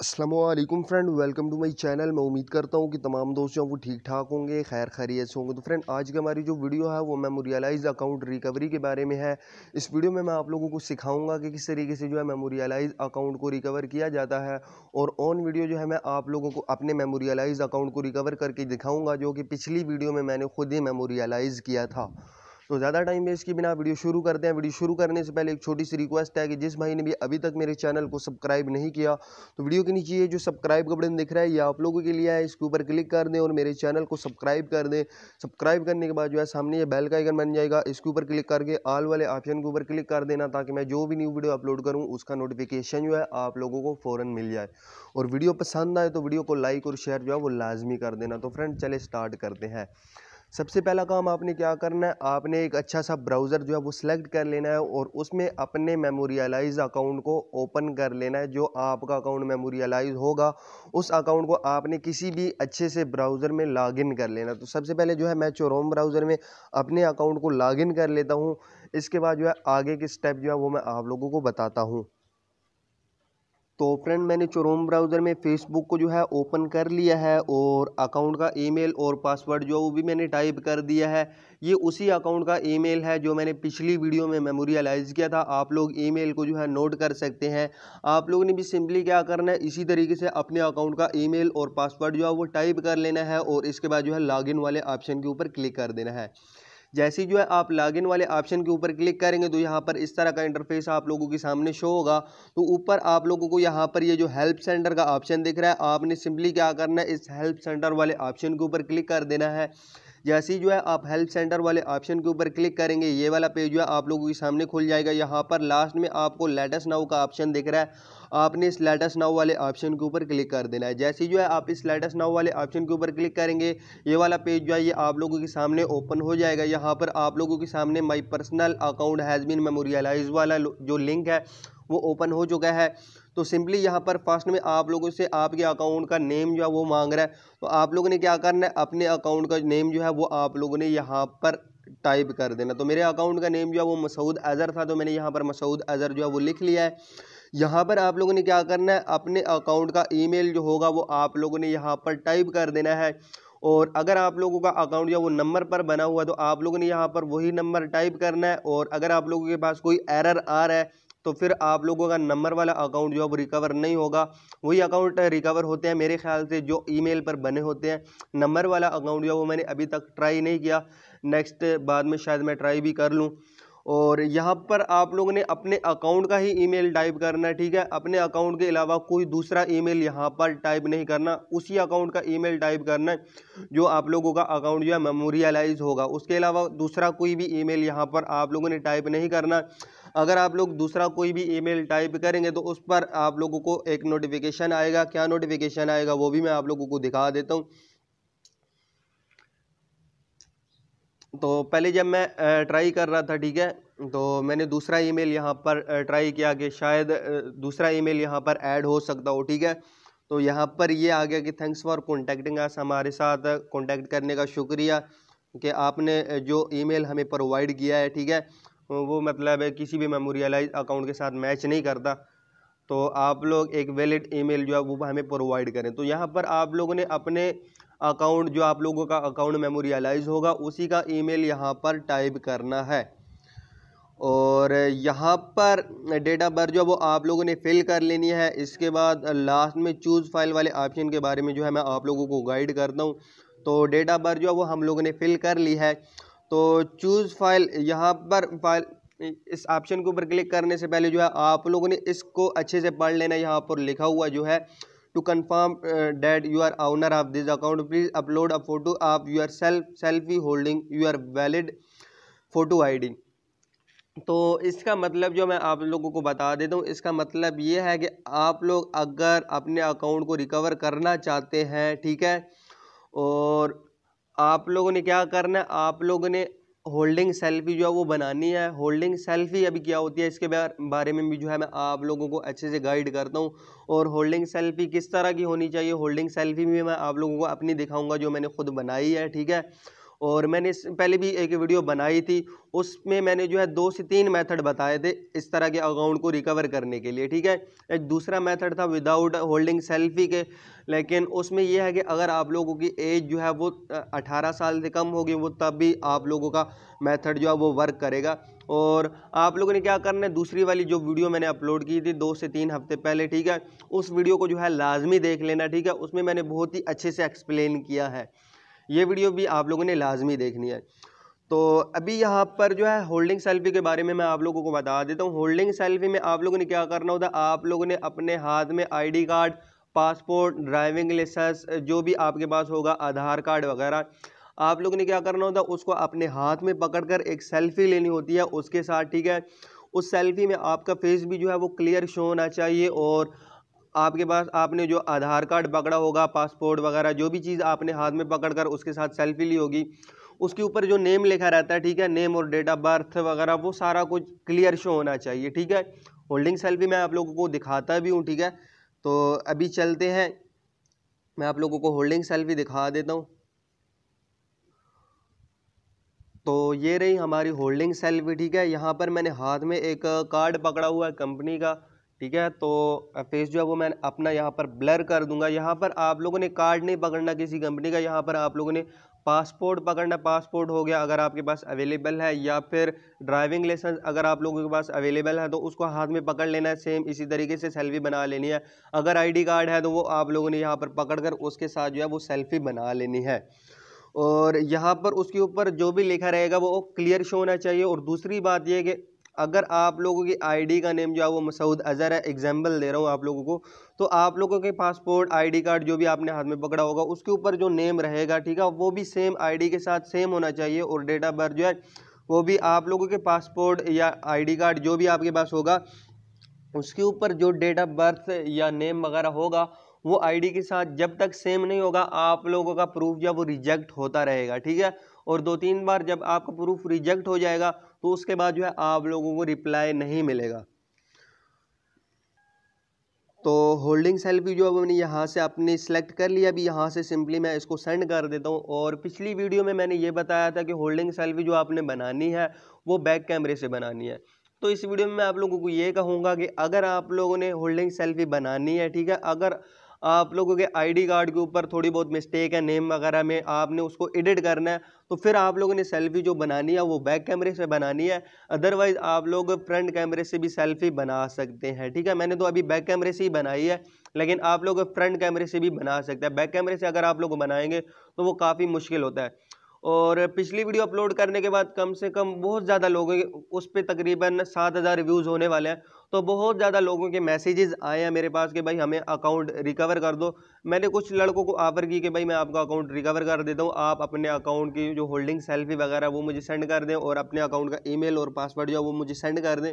Aslam friend welcome to my channel मैं उम्मीद करता हूँ कि तमाम दोस्तों वो ठीक ठाक होंगे खैर खैरियत से होंगे तो फ्रेंड आज की हमारी जो वीडियो है वो मेमोरियलाइज अकाउंट रिकवरी के बारे में है इस वीडियो में मैं आप लोगों को सिखाऊंगा कि किस तरीके से जो है मेमोरियलाइज अकाउंट को रिकवर किया जाता है और ऑन वीडियो जो है मैं आप लोगों को अपने मेमोरियलाइज अकाउंट को रिकवर करके दिखाऊँगा जो कि पिछली वीडियो में मैंने खुद ही मेमोरियलाइज़ किया था तो ज़्यादा टाइम वेस्ट के बिना वीडियो शुरू करते हैं वीडियो शुरू करने से पहले एक छोटी सी रिक्वेस्ट है कि जिस भाई ने भी अभी तक मेरे चैनल को सब्सक्राइब नहीं किया तो वीडियो के नीचे ये जो सब्सक्राइब का बटन दिख रहा है ये आप लोगों के लिए है इसके ऊपर क्लिक कर दें और मेरे चैनल को सब्सक्राइब कर दें सब्सक्राइब करने के बाद जो है सामने ये बेल का आइकन बन जाएगा इसके ऊपर क्लिक करके आल वाले ऑप्शन के ऊपर क्लिक कर देना ताकि मैं जो भी न्यू वीडियो अपलोड करूँ उसका नोटिफिकेशन जो है आप लोगों को फ़ौरन मिल जाए और वीडियो पसंद आए तो वीडियो को लाइक और शेयर जो है वो लाजमी कर देना तो फ्रेंड चले स्टार्ट करते हैं सबसे पहला काम आपने क्या करना है आपने एक अच्छा सा ब्राउज़र जो है वो सिलेक्ट कर लेना है और उसमें अपने मेमोरियलाइज अकाउंट को ओपन कर लेना है जो आपका अकाउंट मेमोरियलाइज होगा उस अकाउंट को आपने किसी भी अच्छे से ब्राउज़र में लॉगिन कर लेना तो सबसे पहले जो है मैं चोरोम ब्राउज़र में अपने अकाउंट को लॉगिन कर लेता हूँ इसके बाद जो है आगे के स्टेप जो है वो मैं आप लोगों को बताता हूँ तो फ्रेंड मैंने चोरोम ब्राउज़र में फ़ेसबुक को जो है ओपन कर लिया है और अकाउंट का ईमेल और पासवर्ड जो है वो भी मैंने टाइप कर दिया है ये उसी अकाउंट का ईमेल है जो मैंने पिछली वीडियो में मेमोरियलाइज़ किया था आप लोग ईमेल को जो है नोट कर सकते हैं आप लोग ने भी सिंपली क्या करना है इसी तरीके से अपने अकाउंट का ई और पासवर्ड जो है वो टाइप कर लेना है और इसके बाद जो है लॉग वाले ऑप्शन के ऊपर क्लिक कर देना है जैसे जो है आप लॉगिन वाले ऑप्शन के ऊपर क्लिक करेंगे तो यहाँ पर इस तरह का इंटरफेस आप लोगों के सामने शो होगा तो ऊपर आप लोगों को यहाँ पर ये जो हेल्प सेंटर का ऑप्शन दिख रहा है आपने सिंपली क्या करना है इस हेल्प सेंटर वाले ऑप्शन के ऊपर क्लिक कर देना है जैसे ही जो है आप हेल्प सेंटर वाले ऑप्शन के ऊपर क्लिक करेंगे ये वाला पेज जो है आप लोगों के सामने खुल जाएगा यहाँ पर लास्ट में आपको लेटेस्ट नाउ का ऑप्शन दिख रहा है आपने इस लेटेस्ट नाउ वाले ऑप्शन के ऊपर क्लिक कर देना है जैसे ही जो है आप इस लेटेस्ट नाउ वाले ऑप्शन के ऊपर क्लिक करेंगे ये वाला पेज जो है ये आप लोगों के सामने ओपन हो जाएगा यहाँ पर आप लोगों के सामने my personal account has been memorialise वाला जो लिंक है वो ओपन हो चुका है तो सिंपली यहाँ पर फर्स्ट में आप लोगों से आपके अकाउंट का नेम जो है वो मांग रहा है तो आप लोगों ने क्या करना है अपने अकाउंट का नेम जो है वो आप लोगों ने यहाँ पर टाइप कर देना तो मेरे अकाउंट का नेम जो है वो मसूद अज़र था तो मैंने यहाँ पर मसूद अज़र जो है वो लिख लिया है यहाँ पर आप लोगों ने क्या करना है अपने अकाउंट का ईमेल जो होगा वो आप लोगों ने यहाँ पर टाइप कर देना है और अगर आप लोगों का अकाउंट जो वो नंबर पर बना हुआ है तो आप लोगों ने यहाँ पर वही नंबर टाइप करना है और अगर आप लोगों के पास कोई एरर आ रहा है तो फिर आप लोगों का नंबर वाला अकाउंट जो अब रिकवर नहीं होगा वही अकाउंट रिकवर होते हैं मेरे ख्याल से जो ईमेल पर बने होते हैं नंबर वाला अकाउंट जो वो मैंने अभी तक ट्राई नहीं किया नेक्स्ट बाद में शायद मैं ट्राई भी कर लूँ और यहाँ पर आप लोगों ने अपने अकाउंट का ही ईमेल टाइप करना है ठीक है अपने अकाउंट के अलावा कोई दूसरा ईमेल यहाँ पर टाइप नहीं करना उसी अकाउंट का ईमेल टाइप करना है जो आप लोगों का अकाउंट जो है मेमोरियलाइज होगा उसके अलावा दूसरा कोई भी ईमेल यहाँ पर आप लोगों ने टाइप नहीं करना अगर आप लोग दूसरा कोई भी ई टाइप करेंगे तो उस पर आप लोगों को एक नोटिफिकेशन आएगा क्या नोटिफिकेशन आएगा वो भी मैं आप लोगों को दिखा देता हूँ तो पहले जब मैं ट्राई कर रहा था ठीक है तो मैंने दूसरा ईमेल यहाँ पर ट्राई किया कि शायद दूसरा ईमेल यहाँ पर ऐड हो सकता हो ठीक है तो यहाँ पर ये आ गया कि थैंक्स फॉर कॉन्टैक्टिंग अस हमारे साथ कॉन्टैक्ट करने का शुक्रिया कि आपने जो ईमेल हमें प्रोवाइड किया है ठीक है वो मतलब है किसी भी मेमोरियलाइज अकाउंट के साथ मैच नहीं करता तो आप लोग एक वैलिड ईमेल जो है वो हमें प्रोवाइड करें तो यहाँ पर आप लोगों ने अपने अकाउंट जो आप लोगों का अकाउंट मेमोरियलाइज होगा उसी का ईमेल यहाँ पर टाइप करना है और यहाँ पर डेटा बर्थ जो वो आप लोगों ने फिल कर लेनी है इसके बाद लास्ट में चूज़ फाइल वाले ऑप्शन के बारे में जो है मैं आप लोगों को गाइड करता हूँ तो डेट ऑफ बर्थ जो है वो हम लोगों ने फिल कर ली है तो चूज़ फाइल यहाँ पर फाइल इस ऑप्शन के ऊपर क्लिक करने से पहले जो है आप लोगों ने इसको अच्छे से पढ़ लेना यहाँ पर लिखा हुआ जो है to confirm that you are owner of this account please upload a photo of your self selfie holding your valid photo I तो इसका मतलब जो मैं आप लोगों को बता देता हूँ इसका मतलब ये है कि आप लोग अगर अपने अकाउंट को रिकवर करना चाहते हैं ठीक है और आप लोगों ने क्या करना है आप लोगों ने होल्डिंग सेल्फी जो है वो बनानी है होल्डिंग सेल्फी अभी क्या होती है इसके बारे में भी जो है मैं आप लोगों को अच्छे से गाइड करता हूँ और होल्डिंग सेल्फी किस तरह की होनी चाहिए होल्डिंग सेल्फ़ी भी मैं आप लोगों को अपनी दिखाऊँगा जो मैंने खुद बनाई है ठीक है और मैंने इस पहले भी एक वीडियो बनाई थी उसमें मैंने जो है दो से तीन मेथड बताए थे इस तरह के अकाउंट को रिकवर करने के लिए ठीक है एक दूसरा मेथड था विदाउट होल्डिंग सेल्फी के लेकिन उसमें यह है कि अगर आप लोगों की एज जो है वो अठारह साल से कम होगी वो तब भी आप लोगों का मेथड जो है वो वर्क करेगा और आप लोगों ने क्या करना है दूसरी वाली जो वीडियो मैंने अपलोड की थी दो से तीन हफ्ते पहले ठीक है उस वीडियो को जो है लाजमी देख लेना ठीक है उसमें मैंने बहुत ही अच्छे से एक्सप्लेन किया है ये वीडियो भी आप लोगों ने लाजमी देखनी है तो अभी यहाँ पर जो है होल्डिंग सेल्फी के बारे में मैं आप लोगों को बता देता हूँ होल्डिंग सेल्फी में आप लोगों ने क्या करना होता है आप लोगों ने अपने हाथ में ID card passport driving licence जो भी आपके पास होगा आधार कार्ड वगैरह आप लोगों ने क्या करना होता है उसको अपने हाथ में पकड़ कर एक सेल्फ़ी लेनी होती है उसके साथ ठीक है उस सेल्फ़ी में आपका फेस भी जो है वो क्लियर शो होना चाहिए और आपके पास आपने जो आधार कार्ड पकड़ा होगा पासपोर्ट वगैरह जो भी चीज़ आपने हाथ में पकड़ कर उसके साथ सेल्फी ली होगी उसके ऊपर जो नेम लिखा रहता है ठीक है नेम और डेट ऑफ बर्थ वगैरह वो सारा कुछ क्लियर शो होना चाहिए ठीक है होल्डिंग सेल्फी मैं आप लोगों को दिखाता भी हूँ ठीक है तो अभी चलते हैं मैं आप लोगों को होल्डिंग सेल्फी दिखा देता हूँ तो ये रही हमारी होल्डिंग सेल्फी ठीक है यहाँ पर मैंने हाथ में एक कार्ड पकड़ा हुआ है कंपनी का ठीक है तो फेस जो है वो मैं अपना यहाँ पर ब्लर कर दूंगा यहाँ पर आप लोगों ने कार्ड नहीं पकड़ना किसी कंपनी का यहाँ पर आप लोगों ने पासपोर्ट पकड़ना पासपोर्ट हो गया अगर आपके पास अवेलेबल है या फिर ड्राइविंग लाइसेंस अगर आप लोगों के पास अवेलेबल है तो उसको हाथ में पकड़ लेना है सेम इसी तरीके से सेल्फी बना लेनी है अगर आईडी कार्ड है तो वो आप लोगों ने यहाँ पर पकड़ कर उसके साथ जो है वो सेल्फी बना लेनी है और यहाँ पर उसके ऊपर जो भी लिखा रहेगा वो क्लियर शो होना चाहिए और दूसरी बात यह कि अगर आप लोगों की आईडी का नेम जो है वो मसूद अज़हर है एग्जाम्पल दे रहा हूँ आप लोगों को तो आप लोगों के पासपोर्ट आईडी कार्ड जो भी आपने हाथ में पकड़ा होगा उसके ऊपर जो नेम रहेगा ठीक है वो भी सेम आईडी के साथ सेम होना चाहिए और डेट ऑफ बर्थ जो है वो भी आप लोगों के पासपोर्ट या आई कार्ड जो भी आपके पास होगा उसके ऊपर जो डेट ऑफ बर्थ या नेम वगैरह होगा वो आईडी के साथ जब तक सेम नहीं होगा आप लोगों का प्रूफ जो वो रिजेक्ट होता रहेगा ठीक है और दो तीन बार जब आपका प्रूफ रिजेक्ट हो जाएगा तो उसके बाद जो है आप लोगों को रिप्लाई नहीं मिलेगा तो होल्डिंग सेल भी जो मैंने यहाँ से आपने सेलेक्ट कर लिया अभी यहाँ से सिंपली मैं इसको सेंड कर देता हूँ और पिछली वीडियो में मैंने ये बताया था कि होल्डिंग सेल भी जो आपने बनानी है वो बैक कैमरे से बनानी है तो इस वीडियो में मैं आप लोगों को ये कहूँगा कि अगर आप लोगों ने होल्डिंग सेल्फी बनानी है ठीक है अगर आप लोगों के आईडी कार्ड के ऊपर थोड़ी बहुत मिस्टेक है नेम वगैरह में आपने उसको एडिट करना है तो फिर आप लोगों ने सेल्फी जो बनानी है वो बैक कैमरे से बनानी है अदरवाइज़ आप लोग फ्रंट कैमरे से भी सेल्फी बना सकते हैं ठीक है मैंने तो अभी बैक कैमरे से ही बनाई है लेकिन आप लोग फ्रंट कैमरे से भी बना सकते हैं बैक कैमरे से अगर आप लोग बनाएंगे तो वो काफ़ी मुश्किल होता है और पिछली वीडियो अपलोड करने के बाद कम से कम बहुत ज़्यादा लोगों के उस पर तकरीबन सात हज़ार रिव्यूज़ होने वाले हैं तो बहुत ज़्यादा लोगों के मैसेजेस आए हैं मेरे पास कि भाई हमें अकाउंट रिकवर कर दो मैंने कुछ लड़कों को ऑफर की कि भाई मैं आपका अकाउंट रिकवर कर देता हूँ आप अपने अकाउंट की जो होल्डिंग सेल्फी वगैरह वो मुझे सेंड कर दें और अपने अकाउंट का ई और पासवर्ड जो है वो मुझे सेंड कर दें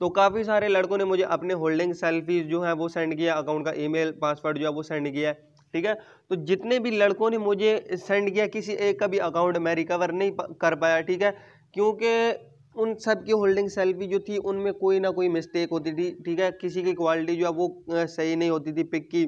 तो काफ़ी सारे लड़कों ने मुझे अपने होल्डिंग सेल्फीज जो है वो सेंड किया अकाउंट का ईमेल पासवर्ड जो है वो सेंड किया है ठीक है तो जितने भी लड़कों ने मुझे सेंड किया किसी एक का भी अकाउंट मैं रिकवर नहीं कर पाया ठीक है क्योंकि उन सब की होल्डिंग सेल्फी जो थी उनमें कोई ना कोई मिस्टेक होती थी ठीक है किसी की क्वालिटी जो है वो सही नहीं होती थी पिक की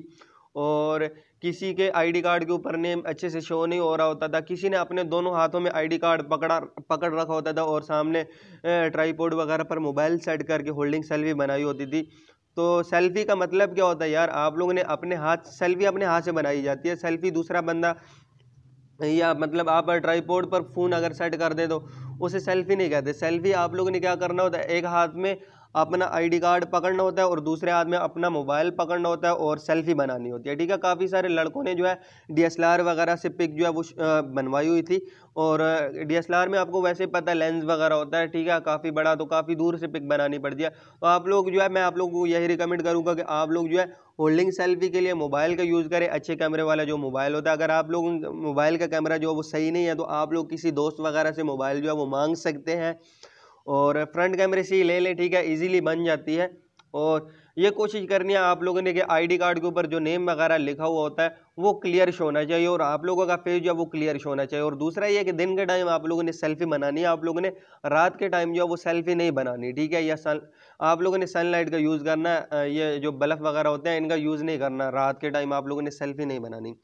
और किसी के आईडी कार्ड के ऊपर नेम अच्छे से शो नहीं हो रहा होता था किसी ने अपने दोनों हाथों में आईडी कार्ड पकड़ा पकड़ रखा होता था और सामने ट्राईपोर्ड वगैरह पर मोबाइल सेट करके होल्डिंग सेल्फी बनाई होती थी तो सेल्फ़ी का मतलब क्या होता है यार आप लोगों ने अपने हाथ सेल्फ़ी अपने हाथ से बनाई जाती है सेल्फ़ी दूसरा बंदा या मतलब आप ट्राईपोर्ड पर फ़ोन अगर सेट कर दे तो उसे सेल्फ़ी नहीं कहते सेल्फ़ी आप लोगों ने क्या करना होता है एक हाथ में अपना आईडी कार्ड पकड़ना होता है और दूसरे हाथ में अपना मोबाइल पकड़ना होता है और सेल्फी बनानी होती है ठीक है काफ़ी सारे लड़कों ने जो है डीएसएलआर वगैरह से पिक जो है वो बनवाई हुई थी और डीएसएलआर में आपको वैसे पता है लेंस वगैरह होता है ठीक है काफ़ी बड़ा तो काफ़ी दूर से पिक बनानी पड़ती है तो आप लोग जो है मैं आप लोगों को यही रिकमेंड करूँगा कि आप लोग जो है होल्डिंग सेल्फी के लिए मोबाइल का यूज़ करें अच्छे कैमरे वाला जो मोबाइल होता है अगर आप लोग मोबाइल का कैमरा जो है वो सही नहीं है तो आप लोग किसी दोस्त वगैरह से मोबाइल जो है वो मांग सकते हैं और फ्रंट कैमरे से ही ले लें ठीक है इजीली बन जाती है और ये कोशिश करनी है आप लोगों ने कि आईडी कार्ड के ऊपर जो नेम वगैरह लिखा हुआ होता है वो क्लियर शो होना चाहिए और आप लोगों का फेस जो है वो क्लियर शो होना चाहिए और दूसरा ये कि दिन के टाइम आप लोगों ने सेल्फी बनानी है आप लोगों ने रात के टाइम जो है वो सेल्फी नहीं बनानी ठीक है या सन आप लोगों ने सनलाइट का यूज़ करना ये जो बल्फ वगैरह होते हैं इनका यूज़ नहीं करना रात के टाइम आप लोगों ने सेल्फी नहीं बनानी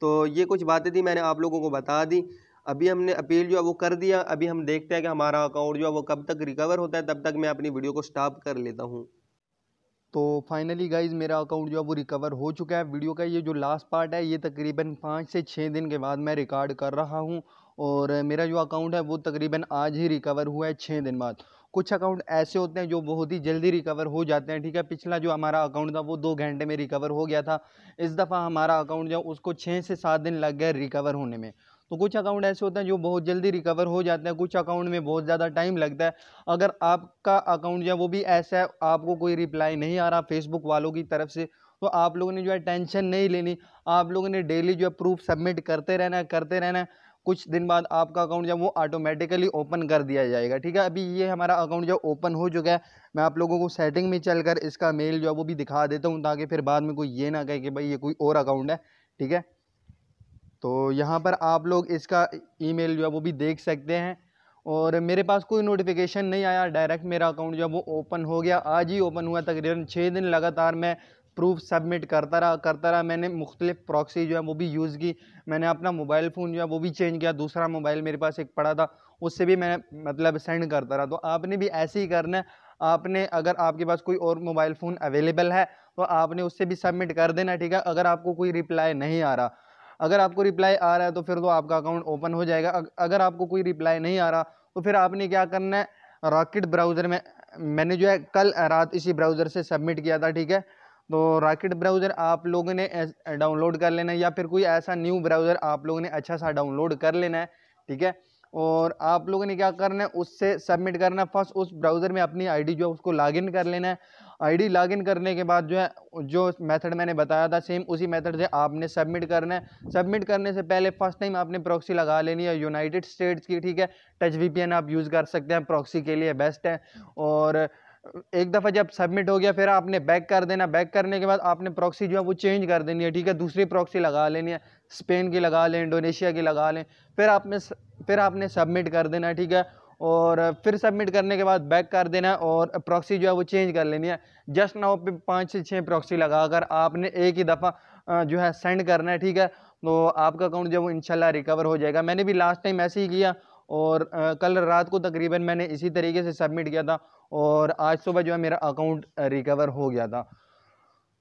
तो ये कुछ बातें थी मैंने आप लोगों को बता दी अभी हमने अपील जो है वो कर दिया अभी हम देखते हैं कि हमारा अकाउंट जो है वो कब तक रिकवर होता है तब तक मैं अपनी वीडियो को स्टॉप कर लेता हूँ तो फाइनली गाइज मेरा अकाउंट जो है वो रिकवर हो चुका है वीडियो का ये जो लास्ट पार्ट है ये तकरीबन पाँच से छः दिन के बाद मैं रिकॉर्ड कर रहा हूँ और मेरा जो अकाउंट है वो तकरीबन आज ही रिकवर हुआ है छः दिन बाद कुछ अकाउंट ऐसे होते हैं जो बहुत ही जल्दी रिकवर हो जाते हैं ठीक है पिछला जो हमारा अकाउंट था वो दो घंटे में रिकवर हो गया था इस दफ़ा हमारा अकाउंट जो उसको छः से सात दिन लग गए रिकवर होने में तो कुछ अकाउंट ऐसे होते हैं जो बहुत जल्दी रिकवर हो जाते हैं कुछ अकाउंट में बहुत ज़्यादा टाइम लगता है अगर आपका अकाउंट जो है वो भी ऐसा है आपको कोई रिप्लाई नहीं आ रहा फेसबुक वालों की तरफ से तो आप लोगों ने जो है टेंशन नहीं लेनी आप लोगों ने डेली जो है प्रूफ सबमिट करते रहना है करते रहना है कुछ दिन बाद आपका अकाउंट जब वो ऑटोमेटिकली ओपन कर दिया जाएगा ठीक है अभी ये हमारा अकाउंट जो ओपन हो चुका है मैं आप लोगों को सेटिंग में चलकर इसका मेल जो है वो भी दिखा देता हूँ ताकि फिर बाद में कोई ये ना कहे कि भाई ये कोई और अकाउंट है ठीक है तो यहाँ पर आप लोग इसका ईमेल जो है वो भी देख सकते हैं और मेरे पास कोई नोटिफिकेशन नहीं आया डायरेक्ट मेरा अकाउंट जो है वो ओपन हो गया आज ही ओपन हुआ तकरीबन छः दिन लगातार मैं प्रूफ सबमिट करता रहा करता रहा मैंने मुख्तलिफ प्रॉक्सी जो है वो भी यूज़ की मैंने अपना मोबाइल फ़ोन जो है वो भी चेंज किया दूसरा मोबाइल मेरे पास एक पड़ा था उससे भी मैंने मतलब सेंड करता रहा तो आपने भी ऐसे ही करना है आपने अगर आपके पास कोई और मोबाइल फ़ोन अवेलेबल है तो आपने उससे भी सबमिट कर देना ठीक है अगर आपको कोई रिप्लाई नहीं आ रहा अगर आपको रिप्लाई आ रहा है तो फिर तो आपका अकाउंट ओपन हो जाएगा अगर आपको कोई रिप्लाई नहीं आ रहा तो फिर आपने क्या करना है रॉकेट ब्राउज़र में मैंने जो है कल रात इसी ब्राउज़र से सबमिट किया था ठीक है तो रॉकेट ब्राउज़र आप लोगों ने डाउनलोड कर लेना है या फिर कोई ऐसा न्यू ब्राउज़र आप लोगों ने अच्छा सा डाउनलोड कर लेना है ठीक है और आप लोगों ने क्या करना है उससे सबमिट करना है फर्स्ट उस ब्राउज़र में अपनी आईडी जो है उसको लॉगिन कर लेना है आईडी लॉगिन करने के बाद जो है जो मेथड मैंने बताया था सेम उसी मेथड से आपने सबमिट करना है सबमिट करने से पहले फर्स्ट टाइम आपने प्रॉक्सी लगा लेनी है यूनाइटेड स्टेट्स की ठीक है टच वीपीएन आप यूज़ कर सकते हैं प्रॉक्सी के लिए बेस्ट है और एक दफ़ा जब सबमिट हो गया फिर आपने बैक कर देना बैक करने के बाद आपने प्रॉक्सी जो है वो चेंज कर देनी है ठीक है दूसरी प्रॉक्सी लगा लेनी है स्पेन की लगा लें इंडोनेशिया की लगा लें फिर आपने फिर आपने सबमिट कर देना ठीक है और फिर सबमिट करने के बाद बैक कर देना है और प्रॉक्सी जो है वो चेंज कर लेनी है जस्ट नाउ पे पाँच से छः प्रॉक्सी लगाकर आपने एक ही दफ़ा जो है सेंड करना है ठीक है तो आपका अकाउंट जो है वो इनशाला रिकवर हो जाएगा मैंने भी लास्ट टाइम ऐसे ही किया और कल रात को तकरीबन मैंने इसी तरीके से सबमिट किया था और आज सुबह जो है मेरा अकाउंट रिकवर हो गया था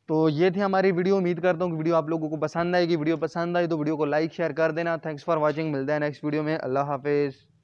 तो ये थी हमारी वीडियो उम्मीद करता हूँ कि वीडियो आप लोगों को पसंद आएगी वीडियो पसंद आई तो वीडियो को लाइक शेयर कर देना थैंक्स फॉर वॉचिंग मिलते हैं नेक्स्ट वीडियो में अल्लाह हाफिज़